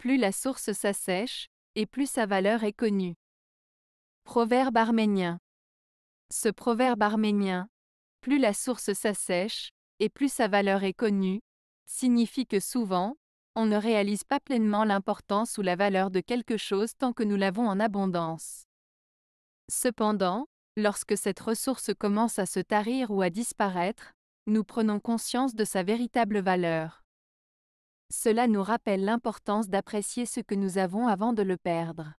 plus la source s'assèche, et plus sa valeur est connue. Proverbe arménien. Ce proverbe arménien, plus la source s'assèche, et plus sa valeur est connue, signifie que souvent, on ne réalise pas pleinement l'importance ou la valeur de quelque chose tant que nous l'avons en abondance. Cependant, lorsque cette ressource commence à se tarir ou à disparaître, nous prenons conscience de sa véritable valeur. Cela nous rappelle l'importance d'apprécier ce que nous avons avant de le perdre.